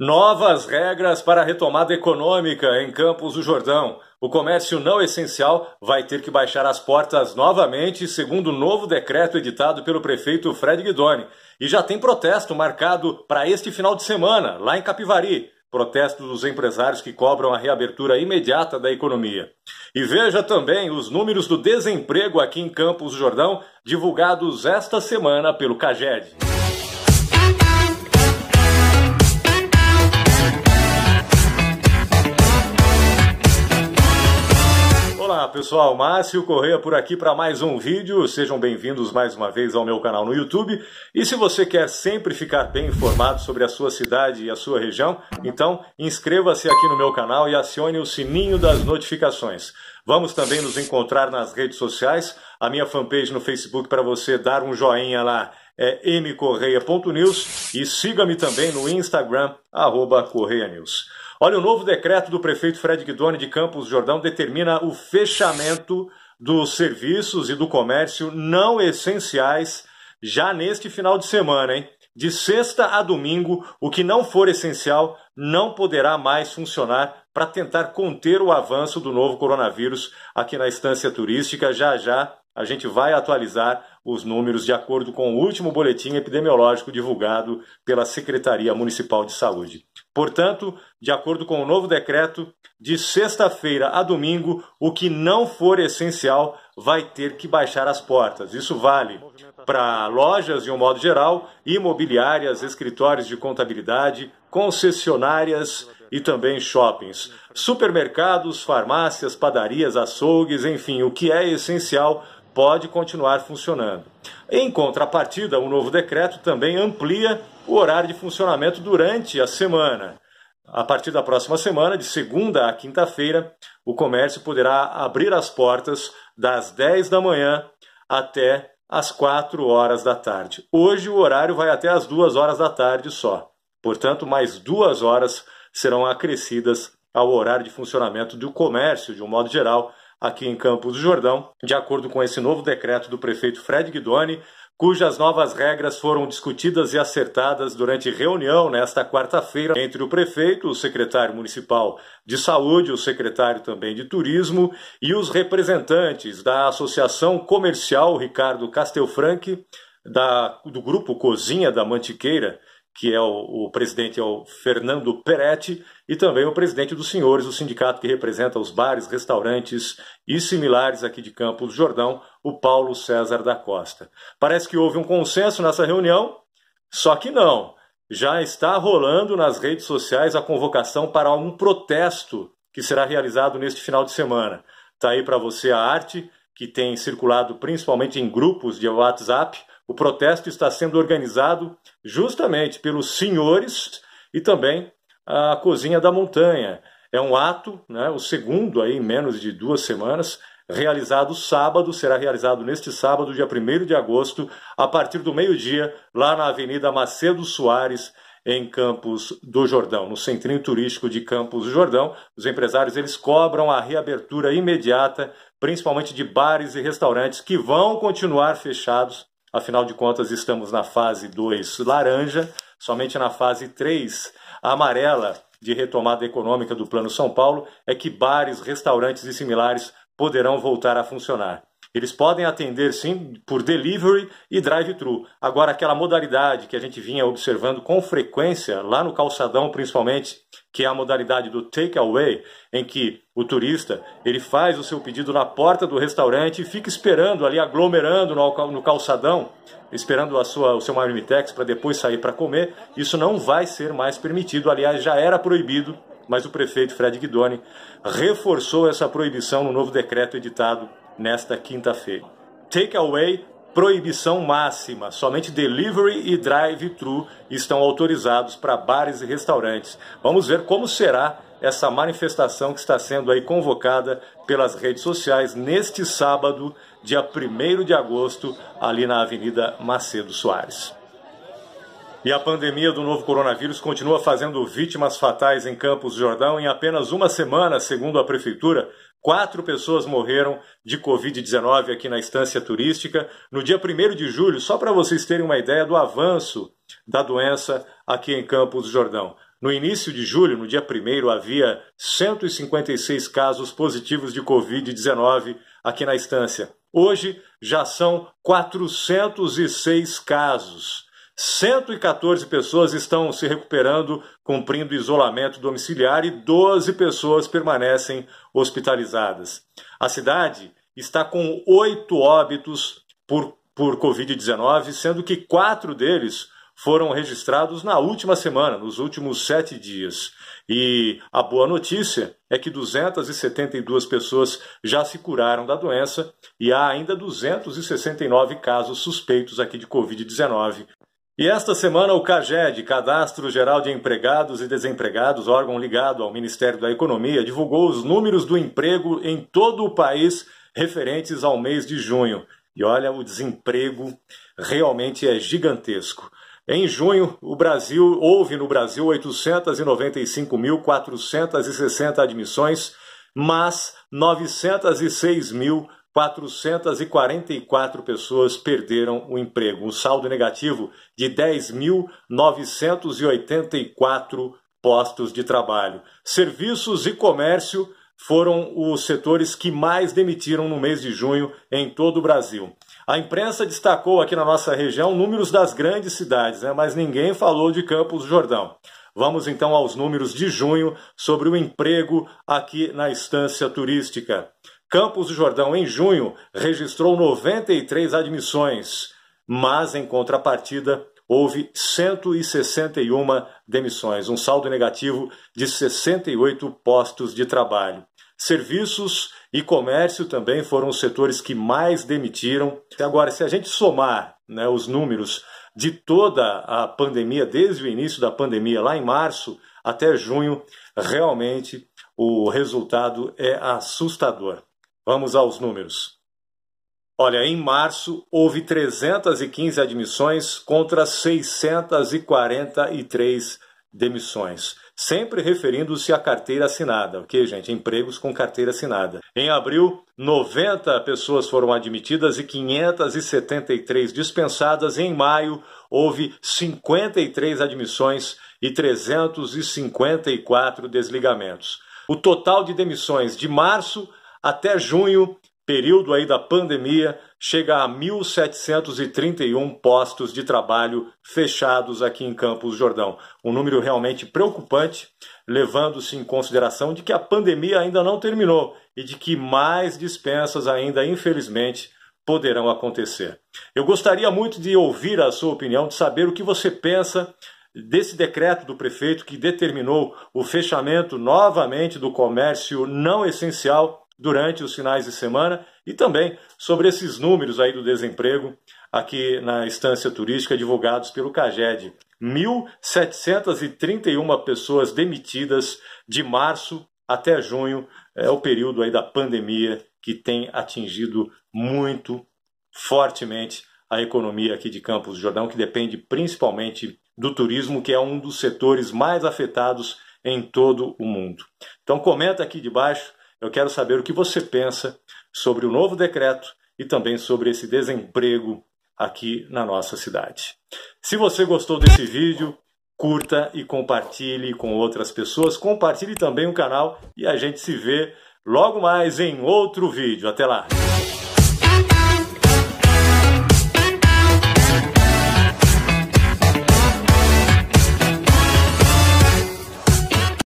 Novas regras para a retomada econômica em Campos do Jordão. O comércio não essencial vai ter que baixar as portas novamente, segundo o novo decreto editado pelo prefeito Fred Guidoni. E já tem protesto marcado para este final de semana, lá em Capivari. Protesto dos empresários que cobram a reabertura imediata da economia. E veja também os números do desemprego aqui em Campos do Jordão, divulgados esta semana pelo CAGED. Olá pessoal, Márcio Correia por aqui para mais um vídeo. Sejam bem-vindos mais uma vez ao meu canal no YouTube. E se você quer sempre ficar bem informado sobre a sua cidade e a sua região, então inscreva-se aqui no meu canal e acione o sininho das notificações. Vamos também nos encontrar nas redes sociais, a minha fanpage no Facebook para você dar um joinha lá é mcorreia.news e siga-me também no Instagram, arroba Olha, o novo decreto do prefeito Fred Guidoni de Campos Jordão determina o fechamento dos serviços e do comércio não essenciais já neste final de semana, hein? De sexta a domingo, o que não for essencial não poderá mais funcionar para tentar conter o avanço do novo coronavírus aqui na estância turística. Já já a gente vai atualizar os números de acordo com o último boletim epidemiológico divulgado pela Secretaria Municipal de Saúde. Portanto, de acordo com o novo decreto, de sexta-feira a domingo, o que não for essencial vai ter que baixar as portas. Isso vale para lojas de um modo geral, imobiliárias, escritórios de contabilidade, concessionárias e também shoppings. Supermercados, farmácias, padarias, açougues, enfim, o que é essencial pode continuar funcionando. Em contrapartida, o novo decreto também amplia o horário de funcionamento durante a semana. A partir da próxima semana, de segunda a quinta-feira, o comércio poderá abrir as portas das 10 da manhã até as 4 horas da tarde. Hoje o horário vai até as 2 horas da tarde só. Portanto, mais duas horas serão acrescidas ao horário de funcionamento do comércio, de um modo geral, aqui em Campos do Jordão, de acordo com esse novo decreto do prefeito Fred Guidoni, cujas novas regras foram discutidas e acertadas durante reunião nesta quarta-feira entre o prefeito, o secretário municipal de saúde, o secretário também de turismo e os representantes da Associação Comercial Ricardo Castelfranque, da, do grupo Cozinha da Mantiqueira que é o, o, presidente é o Fernando Peretti, e também o presidente dos senhores, o sindicato que representa os bares, restaurantes e similares aqui de Campos do Jordão, o Paulo César da Costa. Parece que houve um consenso nessa reunião, só que não. Já está rolando nas redes sociais a convocação para um protesto que será realizado neste final de semana. Está aí para você a arte que tem circulado principalmente em grupos de WhatsApp o protesto está sendo organizado justamente pelos senhores e também a Cozinha da Montanha. É um ato, né, o segundo aí em menos de duas semanas, realizado sábado, será realizado neste sábado, dia 1 de agosto, a partir do meio-dia, lá na Avenida Macedo Soares, em Campos do Jordão, no centrinho turístico de Campos do Jordão. Os empresários eles cobram a reabertura imediata, principalmente de bares e restaurantes que vão continuar fechados Afinal de contas, estamos na fase 2 laranja, somente na fase 3 amarela de retomada econômica do Plano São Paulo é que bares, restaurantes e similares poderão voltar a funcionar. Eles podem atender sim por delivery e drive-thru. Agora, aquela modalidade que a gente vinha observando com frequência, lá no calçadão principalmente, que é a modalidade do takeaway, em que o turista ele faz o seu pedido na porta do restaurante e fica esperando ali, aglomerando no calçadão, esperando a sua, o seu marmitex para depois sair para comer. Isso não vai ser mais permitido. Aliás, já era proibido mas o prefeito Fred Guidoni reforçou essa proibição no novo decreto editado nesta quinta-feira. Takeaway proibição máxima. Somente delivery e drive-thru estão autorizados para bares e restaurantes. Vamos ver como será essa manifestação que está sendo aí convocada pelas redes sociais neste sábado, dia 1 de agosto, ali na Avenida Macedo Soares. E a pandemia do novo coronavírus continua fazendo vítimas fatais em Campos do Jordão em apenas uma semana, segundo a prefeitura. Quatro pessoas morreram de Covid-19 aqui na estância turística no dia 1 de julho, só para vocês terem uma ideia do avanço da doença aqui em Campos do Jordão. No início de julho, no dia 1, havia 156 casos positivos de Covid-19 aqui na estância. Hoje já são 406 casos. 114 pessoas estão se recuperando, cumprindo isolamento domiciliar e 12 pessoas permanecem hospitalizadas. A cidade está com oito óbitos por, por Covid-19, sendo que quatro deles foram registrados na última semana, nos últimos sete dias. E a boa notícia é que 272 pessoas já se curaram da doença e há ainda 269 casos suspeitos aqui de Covid-19 e esta semana o CAGED, Cadastro Geral de Empregados e Desempregados, órgão ligado ao Ministério da Economia, divulgou os números do emprego em todo o país referentes ao mês de junho. E olha, o desemprego realmente é gigantesco. Em junho, o Brasil houve no Brasil 895.460 admissões, mas 906.000 444 pessoas perderam o emprego, um saldo negativo de 10.984 postos de trabalho. Serviços e comércio foram os setores que mais demitiram no mês de junho em todo o Brasil. A imprensa destacou aqui na nossa região números das grandes cidades, né? mas ninguém falou de Campos do Jordão. Vamos então aos números de junho sobre o emprego aqui na estância turística. Campos do Jordão, em junho, registrou 93 admissões, mas, em contrapartida, houve 161 demissões, um saldo negativo de 68 postos de trabalho. Serviços e comércio também foram os setores que mais demitiram. Agora, se a gente somar né, os números de toda a pandemia, desde o início da pandemia, lá em março até junho, realmente o resultado é assustador. Vamos aos números. Olha, em março houve 315 admissões contra 643 demissões, sempre referindo-se à carteira assinada, ok, gente? Empregos com carteira assinada. Em abril, 90 pessoas foram admitidas e 573 dispensadas. Em maio, houve 53 admissões e 354 desligamentos. O total de demissões de março até junho, período aí da pandemia, chega a 1.731 postos de trabalho fechados aqui em Campos Jordão. Um número realmente preocupante, levando-se em consideração de que a pandemia ainda não terminou e de que mais dispensas ainda, infelizmente, poderão acontecer. Eu gostaria muito de ouvir a sua opinião, de saber o que você pensa desse decreto do prefeito que determinou o fechamento novamente do comércio não essencial durante os finais de semana e também sobre esses números aí do desemprego aqui na estância turística divulgados pelo CAGED. 1.731 pessoas demitidas de março até junho é o período aí da pandemia que tem atingido muito fortemente a economia aqui de Campos do Jordão, que depende principalmente do turismo, que é um dos setores mais afetados em todo o mundo. Então comenta aqui de baixo eu quero saber o que você pensa sobre o novo decreto e também sobre esse desemprego aqui na nossa cidade. Se você gostou desse vídeo, curta e compartilhe com outras pessoas. Compartilhe também o canal e a gente se vê logo mais em outro vídeo. Até lá!